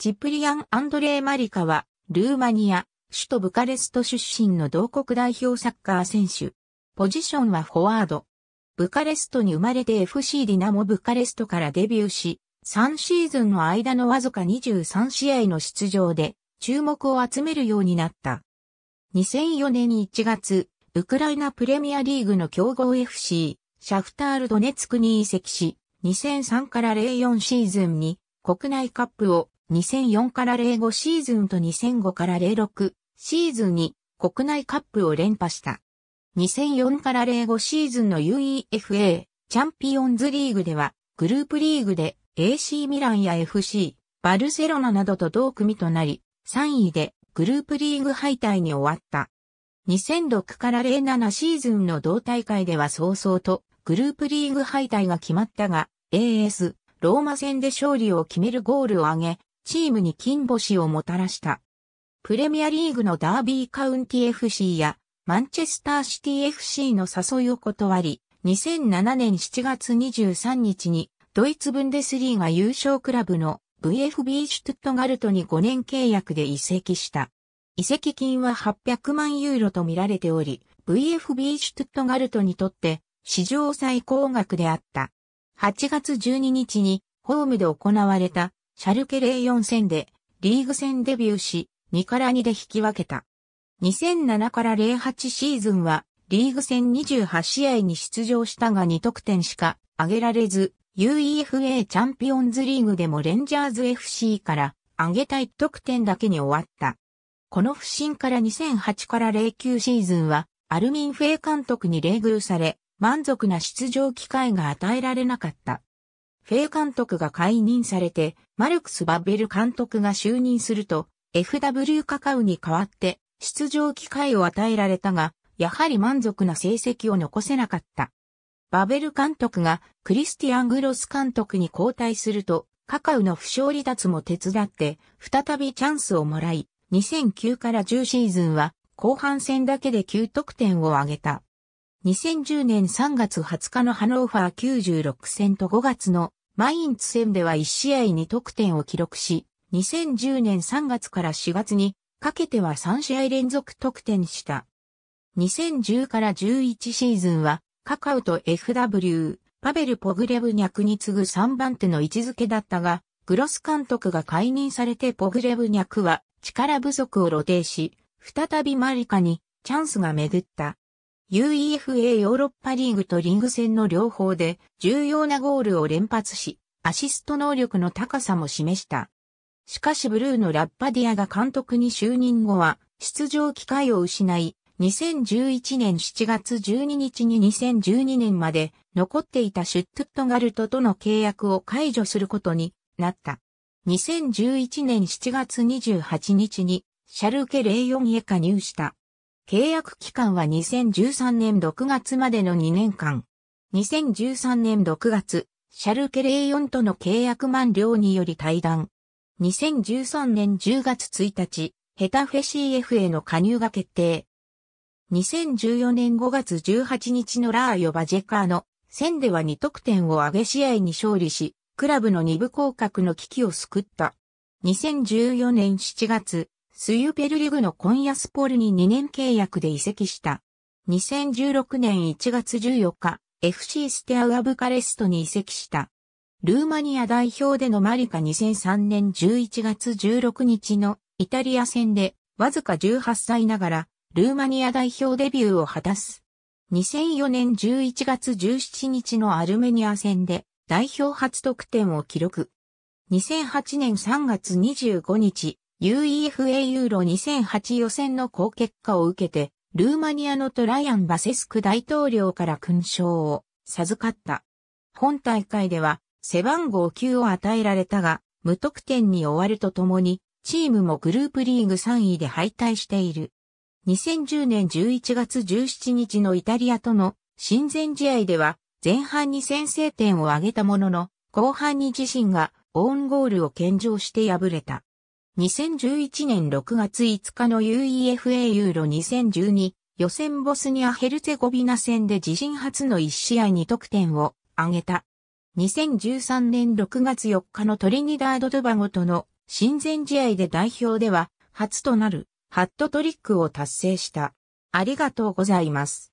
ジプリアン・アンドレイ・マリカは、ルーマニア、首都ブカレスト出身の同国代表サッカー選手。ポジションはフォワード。ブカレストに生まれて FC ディナモブカレストからデビューし、3シーズンの間のわずか23試合の出場で、注目を集めるようになった。2004年1月、ウクライナプレミアリーグの強豪 FC、シャフタールドネツクに移籍し、2003から04シーズンに国内カップを2004から05シーズンと2005から06シーズンに国内カップを連覇した。2004から05シーズンの UEFA チャンピオンズリーグではグループリーグで AC ミランや FC、バルセロナなどと同組となり、3位でグループリーグ敗退に終わった。2006から07シーズンの同大会では早々とグループリーグ敗退が決まったが、AS、ローマ戦で勝利を決めるゴールを挙げ、チームに金星をもたらした。プレミアリーグのダービーカウンティ FC やマンチェスターシティ FC の誘いを断り、2007年7月23日にドイツブンデスリーが優勝クラブの VFB シュトゥットガルトに5年契約で移籍した。移籍金は800万ユーロと見られており、VFB シュトゥットガルトにとって史上最高額であった。8月12日にホームで行われたシャルケ04戦でリーグ戦デビューし、2から2で引き分けた。2007から08シーズンはリーグ戦28試合に出場したが2得点しか挙げられず、UEFA チャンピオンズリーグでもレンジャーズ FC から挙げたい得点だけに終わった。この不振から2008から09シーズンはアルミン・フェイ監督に礼遇され、満足な出場機会が与えられなかった。フェイ監督が解任されて、マルクス・バッベル監督が就任すると、FW カカウに代わって出場機会を与えられたが、やはり満足な成績を残せなかった。バベル監督がクリスティアン・グロス監督に交代すると、カカウの負傷離脱も手伝って、再びチャンスをもらい、2009から10シーズンは後半戦だけで9得点を挙げた。2010年3月20日のハノーファー96戦と5月のマインツ戦では1試合に得点を記録し、2010年3月から4月にかけては3試合連続得点した。2010から11シーズンは、カカウと FW、パベル・ポグレブニャクに次ぐ3番手の位置づけだったが、グロス監督が解任されてポグレブニャクは力不足を露呈し、再びマリカにチャンスが巡った。UEFA ヨーロッパリーグとリング戦の両方で重要なゴールを連発し、アシスト能力の高さも示した。しかしブルーのラッパディアが監督に就任後は出場機会を失い、2011年7月12日に2012年まで残っていたシュットットガルトとの契約を解除することになった。2011年7月28日にシャルケ04へ加入した。契約期間は2013年6月までの2年間。2013年6月、シャルケレ04との契約満了により退団。2013年10月1日、ヘタフェ CF への加入が決定。2014年5月18日のラーヨ・バジェカーの戦では2得点を上げ試合に勝利し、クラブの2部降格の危機を救った。2014年7月、スユペルリグのコンヤスポールに2年契約で移籍した。2016年1月14日、FC ステアウアブカレストに移籍した。ルーマニア代表でのマリカ2003年11月16日のイタリア戦で、わずか18歳ながら、ルーマニア代表デビューを果たす。2004年11月17日のアルメニア戦で代表初得点を記録。2008年3月25日、UEFA ユーロ2008予選の好結果を受けて、ルーマニアのトライアン・バセスク大統領から勲章を授かった。本大会では背番号9を与えられたが、無得点に終わるとともに、チームもグループリーグ3位で敗退している。2010年11月17日のイタリアとの親善試合では、前半に先制点を挙げたものの、後半に自身がオウンゴールを献上して敗れた。2011年6月5日の UEFA ユーロ2012予選ボスニア・ヘルツェゴビナ戦で自身初の1試合に得点を挙げた。2013年6月4日のトリニダード・ドバゴとの親善試合で代表では初となるハットトリックを達成した。ありがとうございます。